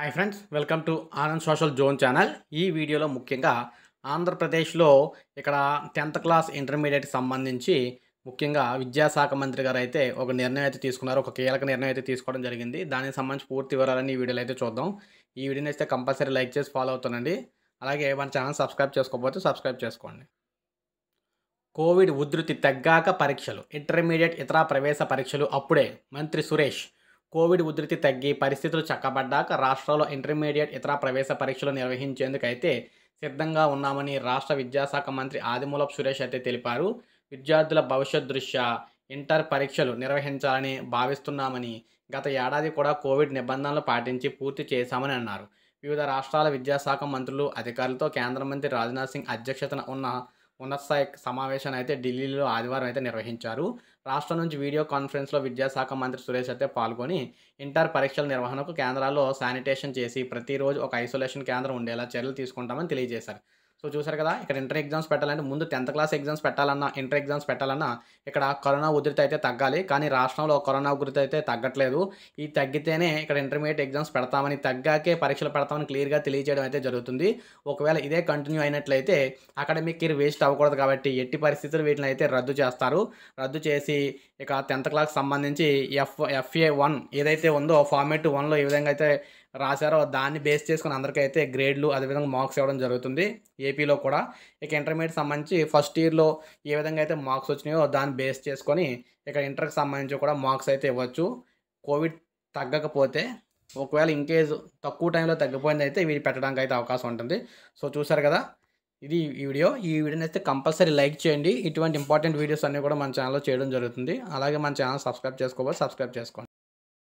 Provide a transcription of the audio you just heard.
hi friends welcome to Anand social zone channel ఈ వీడియోలో ముఖ్యంగా ఆంధ్రప్రదేశ్లో ఇక్కడ టెన్త్ క్లాస్ ఇంటర్మీడియట్కి సంబంధించి ముఖ్యంగా విద్యాశాఖ మంత్రి గారు అయితే ఒక నిర్ణయం అయితే తీసుకున్నారు ఒక కీలక నిర్ణయం అయితే తీసుకోవడం జరిగింది దానికి సంబంధించి పూర్తి వివరాలని ఈ వీడియోలో అయితే చూద్దాం ఈ వీడియోని అయితే కంపల్సరీ లైక్ చేసి ఫాలో అవుతానండి అలాగే మన ఛానల్ సబ్స్క్రైబ్ చేసుకోకపోతే సబ్స్క్రైబ్ చేసుకోండి కోవిడ్ ఉధృతి తగ్గాక పరీక్షలు ఇంటర్మీడియట్ ఇతర ప్రవేశ పరీక్షలు అప్పుడే మంత్రి సురేష్ కోవిడ్ ఉధృతి తగ్గి పరిస్థితులు చక్కబడ్డాక రాష్ట్రంలో ఇంటర్మీడియట్ ఇతర ప్రవేశ పరీక్షలు నిర్వహించేందుకైతే సిద్ధంగా ఉన్నామని రాష్ట్ర విద్యాశాఖ మంత్రి ఆదిమూలపు సురేష్ అయితే తెలిపారు విద్యార్థుల భవిష్యత్ దృష్ట్యా ఇంటర్ పరీక్షలు నిర్వహించాలని భావిస్తున్నామని గత ఏడాది కూడా కోవిడ్ నిబంధనలు పాటించి పూర్తి చేశామని అన్నారు వివిధ రాష్ట్రాల విద్యాశాఖ మంత్రులు అధికారులతో కేంద్ర మంత్రి రాజ్నాథ్ సింగ్ అధ్యక్షతన ఉన్న స్థాయి సమావేశాన్ని అయితే ఢిల్లీలో ఆదివారం అయితే నిర్వహించారు రాష్ట్రం నుంచి వీడియో కాన్ఫరెన్స్లో విద్యాశాఖ మంత్రి సురేష్ అయితే పాల్గొని ఇంటర్ పరీక్షల నిర్వహణకు కేంద్రాల్లో శానిటేషన్ చేసి ప్రతిరోజు ఒక ఐసోలేషన్ కేంద్రం ఉండేలా చర్యలు తీసుకుంటామని తెలియజేశారు సో చూసారు కదా ఇక్కడ ఇంటర్ ఎగ్జామ్స్ పెట్టాలంటే ముందు టెన్త్ క్లాస్ ఎగ్జామ్స్ పెట్టాలన్నా ఇంటర్ ఎగ్జామ్స్ పెట్టాలన్నా ఇక్కడ కరోనా ఉధృతి అయితే తగ్గాలి కానీ రాష్ట్రంలో కరోనా ఉధృతి అయితే తగ్గట్లేదు ఈ తగ్గితేనే ఇక్కడ ఇంటర్మీడియట్ ఎగ్జామ్స్ పెడతామని తగ్గాకే పరీక్షలు పెడతామని క్లియర్గా తెలియజేయడం అయితే జరుగుతుంది ఒకవేళ ఇదే కంటిన్యూ అయినట్లయితే అకాడమిక్ ఇయర్ వేస్ట్ అవ్వకూడదు కాబట్టి ఎట్టి పరిస్థితులు వీటిని అయితే రద్దు చేస్తారు రద్దు చేసి ఇక టెన్త్ క్లాస్ సంబంధించి ఎఫ్ ఎఫ్ఏ వన్ ఏదైతే ఉందో ఫార్మేట్ వన్లో ఏ విధంగా అయితే రాశారో దాన్ని బేస్ చేసుకుని అందరికీ అయితే గ్రేడ్లు అదేవిధంగా మార్క్స్ ఇవ్వడం జరుగుతుంది ఏపీలో కూడా ఇక ఇంటర్మీడియట్ సంబంధించి ఫస్ట్ ఇయర్లో ఏ విధంగా అయితే మార్క్స్ వచ్చినాయో దాన్ని బేస్ చేసుకొని ఇక ఇంటర్కి సంబంధించి కూడా మార్క్స్ అయితే ఇవ్వచ్చు కోవిడ్ తగ్గకపోతే ఒకవేళ ఇంకేజ్ తక్కువ టైంలో తగ్గిపోయింది అయితే వీరు పెట్టడానికి అయితే అవకాశం ఉంటుంది సో చూసారు కదా ఇది ఈ వీడియో ఈ వీడియోని అయితే కంపల్సరీ లైక్ చేయండి ఇటువంటి ఇంపార్టెంట్ వీడియోస్ అన్నీ కూడా మన ఛానల్లో చేయడం జరుగుతుంది అలాగే మన ఛానల్ సబ్స్క్రైబ్ చేసుకోవాలి సబ్స్క్రైబ్ చేసుకోండి